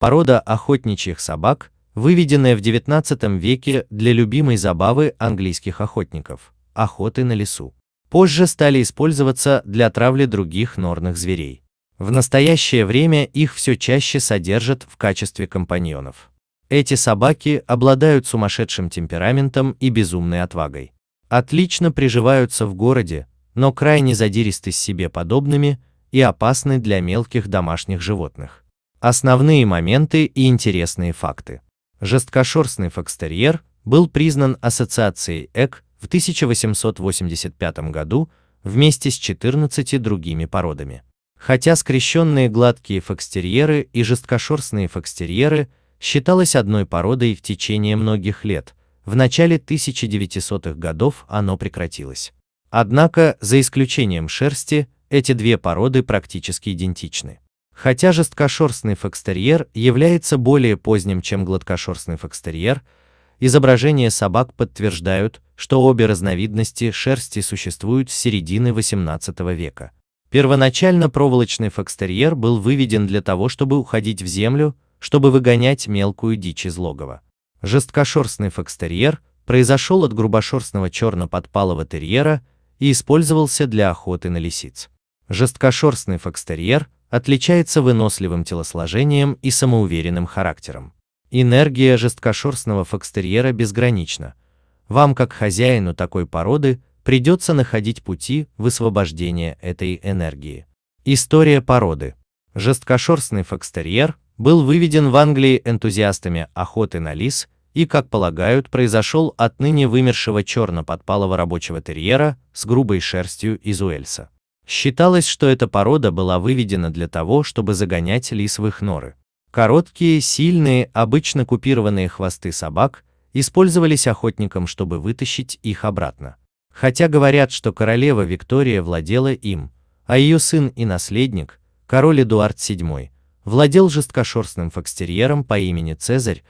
Порода охотничьих собак, выведенная в XIX веке для любимой забавы английских охотников – охоты на лесу. Позже стали использоваться для травли других норных зверей. В настоящее время их все чаще содержат в качестве компаньонов. Эти собаки обладают сумасшедшим темпераментом и безумной отвагой. Отлично приживаются в городе, но крайне задиристы с себе подобными и опасны для мелких домашних животных. Основные моменты и интересные факты. Жесткошерстный фокстерьер был признан Ассоциацией ЭК в 1885 году вместе с 14 другими породами. Хотя скрещенные гладкие фокстерьеры и жесткошерстные фокстерьеры считалось одной породой в течение многих лет, в начале 1900-х годов оно прекратилось. Однако, за исключением шерсти, эти две породы практически идентичны. Хотя жесткошерстный фокстерьер является более поздним, чем гладкошерстный фокстерьер, изображения собак подтверждают, что обе разновидности шерсти существуют с середины XVIII века. Первоначально проволочный фокстерьер был выведен для того, чтобы уходить в землю, чтобы выгонять мелкую дичь из логова. Жесткошерстный фокстерьер произошел от грубошерстного черно-подпалого терьера и использовался для охоты на лисиц. Жесткошерстный фокстерьер отличается выносливым телосложением и самоуверенным характером. Энергия жесткошерстного фокстерьера безгранична. Вам, как хозяину такой породы, придется находить пути высвобождения этой энергии. История породы. Жесткошерстный фокстерьер был выведен в Англии энтузиастами охоты на лис и, как полагают, произошел от ныне вымершего черно-подпалого рабочего терьера с грубой шерстью из Уэльса. Считалось, что эта порода была выведена для того, чтобы загонять лис в их норы. Короткие, сильные, обычно купированные хвосты собак использовались охотникам, чтобы вытащить их обратно. Хотя говорят, что королева Виктория владела им, а ее сын и наследник, король Эдуард VII, владел жесткошерстным фокстерьером по имени Цезарь,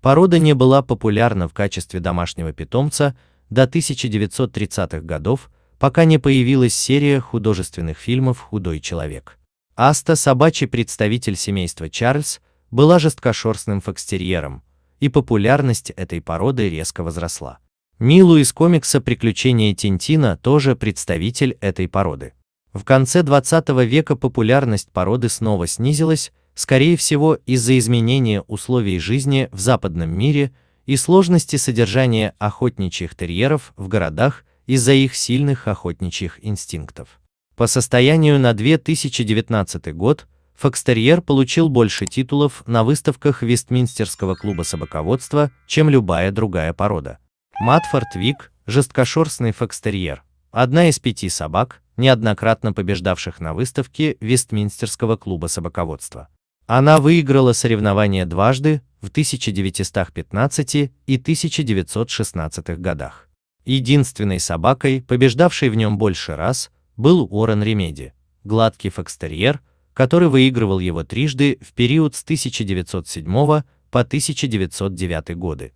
порода не была популярна в качестве домашнего питомца до 1930-х годов, пока не появилась серия художественных фильмов «Худой человек». Аста, собачий представитель семейства Чарльз, была жесткошерстным фокстерьером, и популярность этой породы резко возросла. Милу из комикса «Приключения Тинтина» тоже представитель этой породы. В конце 20 века популярность породы снова снизилась, скорее всего из-за изменения условий жизни в западном мире и сложности содержания охотничьих терьеров в городах из-за их сильных охотничьих инстинктов. По состоянию на 2019 год Фокстерьер получил больше титулов на выставках Вестминстерского клуба собаководства, чем любая другая порода. Матфорд Вик, жесткошерстный фокстерьер, одна из пяти собак, неоднократно побеждавших на выставке Вестминстерского клуба собаководства. Она выиграла соревнования дважды в 1915 и 1916 годах. Единственной собакой, побеждавшей в нем больше раз, был Уоррен Ремеди, гладкий фокстерьер, который выигрывал его трижды в период с 1907 по 1909 годы.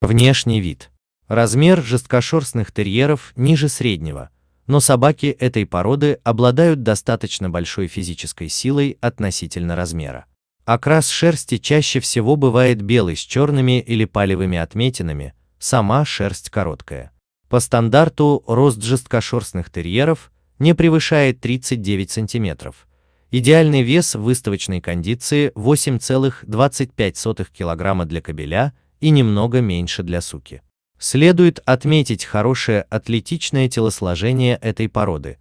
Внешний вид. Размер жесткошерстных терьеров ниже среднего, но собаки этой породы обладают достаточно большой физической силой относительно размера. Окрас шерсти чаще всего бывает белый с черными или палевыми отметинами, сама шерсть короткая. По стандарту рост жесткошерстных терьеров не превышает 39 см. Идеальный вес в выставочной кондиции 8,25 кг для кобеля и немного меньше для суки. Следует отметить хорошее атлетичное телосложение этой породы.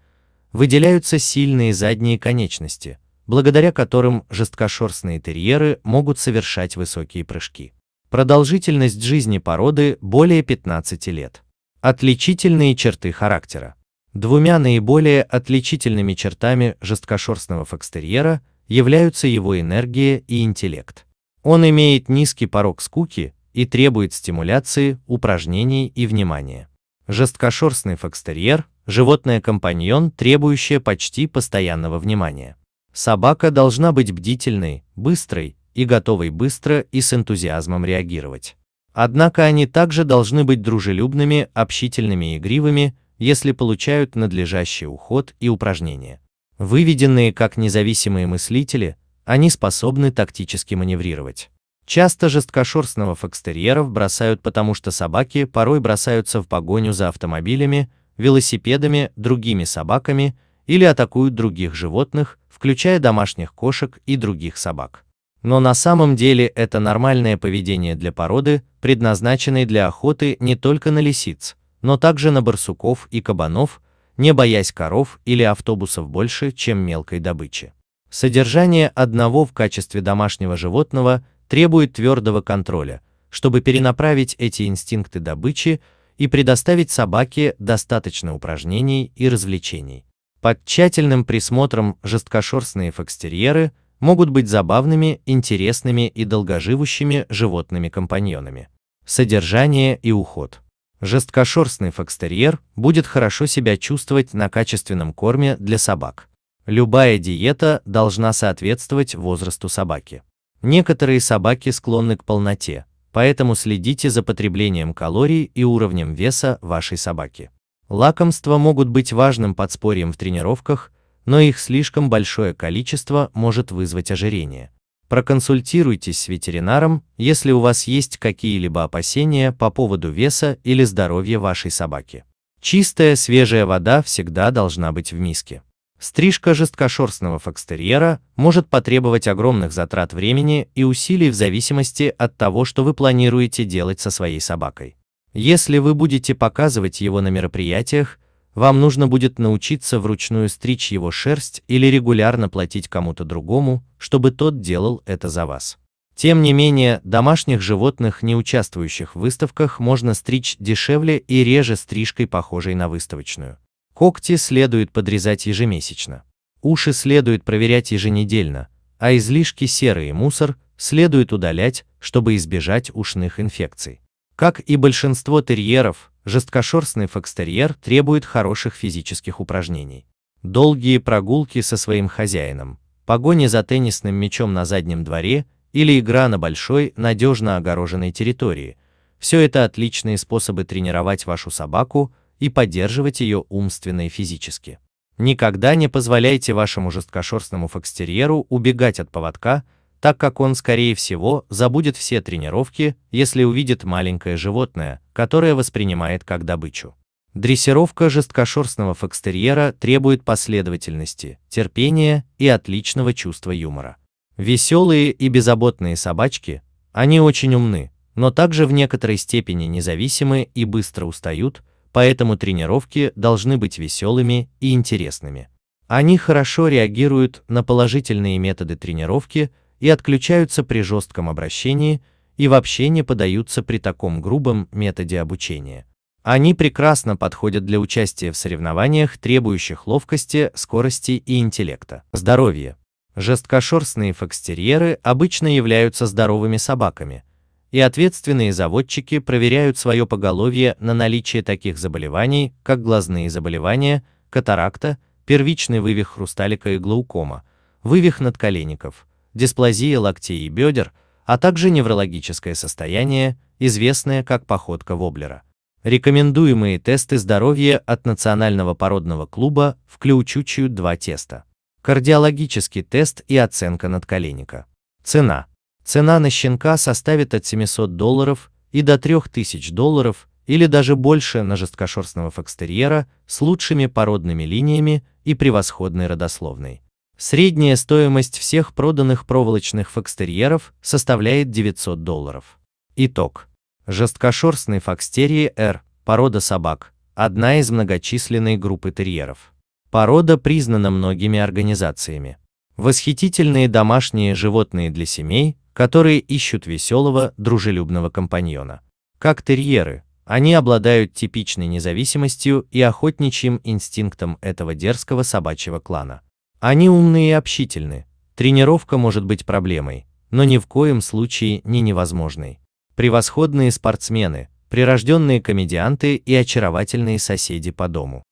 Выделяются сильные задние конечности – благодаря которым жесткошерстные терьеры могут совершать высокие прыжки. Продолжительность жизни породы более 15 лет. Отличительные черты характера. Двумя наиболее отличительными чертами жесткошерстного фокстерьера являются его энергия и интеллект. Он имеет низкий порог скуки и требует стимуляции, упражнений и внимания. Жесткошерстный фокстерьер – животное-компаньон, требующее почти постоянного внимания. Собака должна быть бдительной, быстрой и готовой быстро и с энтузиазмом реагировать. Однако они также должны быть дружелюбными, общительными и игривыми, если получают надлежащий уход и упражнения. Выведенные как независимые мыслители, они способны тактически маневрировать. Часто жесткошерстного фокстерьеров бросают потому, что собаки порой бросаются в погоню за автомобилями, велосипедами, другими собаками или атакуют других животных, включая домашних кошек и других собак. Но на самом деле это нормальное поведение для породы, предназначенной для охоты не только на лисиц, но также на барсуков и кабанов, не боясь коров или автобусов больше, чем мелкой добычи. Содержание одного в качестве домашнего животного требует твердого контроля, чтобы перенаправить эти инстинкты добычи и предоставить собаке достаточно упражнений и развлечений. Под тщательным присмотром жесткошерстные фокстерьеры могут быть забавными, интересными и долгоживущими животными-компаньонами. Содержание и уход. Жесткошерстный фокстерьер будет хорошо себя чувствовать на качественном корме для собак. Любая диета должна соответствовать возрасту собаки. Некоторые собаки склонны к полноте, поэтому следите за потреблением калорий и уровнем веса вашей собаки. Лакомства могут быть важным подспорьем в тренировках, но их слишком большое количество может вызвать ожирение. Проконсультируйтесь с ветеринаром, если у вас есть какие-либо опасения по поводу веса или здоровья вашей собаки. Чистая свежая вода всегда должна быть в миске. Стрижка жесткошерстного фокстерьера может потребовать огромных затрат времени и усилий в зависимости от того, что вы планируете делать со своей собакой. Если вы будете показывать его на мероприятиях, вам нужно будет научиться вручную стричь его шерсть или регулярно платить кому-то другому, чтобы тот делал это за вас. Тем не менее, домашних животных, не участвующих в выставках, можно стричь дешевле и реже стрижкой, похожей на выставочную. Когти следует подрезать ежемесячно. Уши следует проверять еженедельно, а излишки серы и мусор следует удалять, чтобы избежать ушных инфекций. Как и большинство терьеров, жесткошерстный фокстерьер требует хороших физических упражнений. Долгие прогулки со своим хозяином, погони за теннисным мячом на заднем дворе или игра на большой, надежно огороженной территории – все это отличные способы тренировать вашу собаку и поддерживать ее умственно и физически. Никогда не позволяйте вашему жесткошерстному фокстерьеру убегать от поводка, так как он, скорее всего, забудет все тренировки, если увидит маленькое животное, которое воспринимает как добычу. Дрессировка жесткошерстного фокстерьера требует последовательности, терпения и отличного чувства юмора. Веселые и беззаботные собачки, они очень умны, но также в некоторой степени независимы и быстро устают, поэтому тренировки должны быть веселыми и интересными. Они хорошо реагируют на положительные методы тренировки, и отключаются при жестком обращении и вообще не подаются при таком грубом методе обучения. Они прекрасно подходят для участия в соревнованиях, требующих ловкости, скорости и интеллекта. Здоровье. Жесткошерстные фокстерьеры обычно являются здоровыми собаками, и ответственные заводчики проверяют свое поголовье на наличие таких заболеваний, как глазные заболевания, катаракта, первичный вывих хрусталика и глаукома, вывих надколенников, дисплазия локтей и бедер, а также неврологическое состояние, известное как походка воблера. Рекомендуемые тесты здоровья от Национального породного клуба включают два теста. Кардиологический тест и оценка надколенника. Цена. Цена на щенка составит от 700 долларов и до 3000 долларов или даже больше на жесткошерстного фокстерьера с лучшими породными линиями и превосходной родословной. Средняя стоимость всех проданных проволочных фокстерьеров составляет 900 долларов. Итог. Жесткошерстный фокстерии R, порода собак, одна из многочисленной группы терьеров. Порода признана многими организациями. Восхитительные домашние животные для семей, которые ищут веселого, дружелюбного компаньона. Как терьеры, они обладают типичной независимостью и охотничьим инстинктом этого дерзкого собачьего клана. Они умные и общительны, тренировка может быть проблемой, но ни в коем случае не невозможной. Превосходные спортсмены, прирожденные комедианты и очаровательные соседи по дому.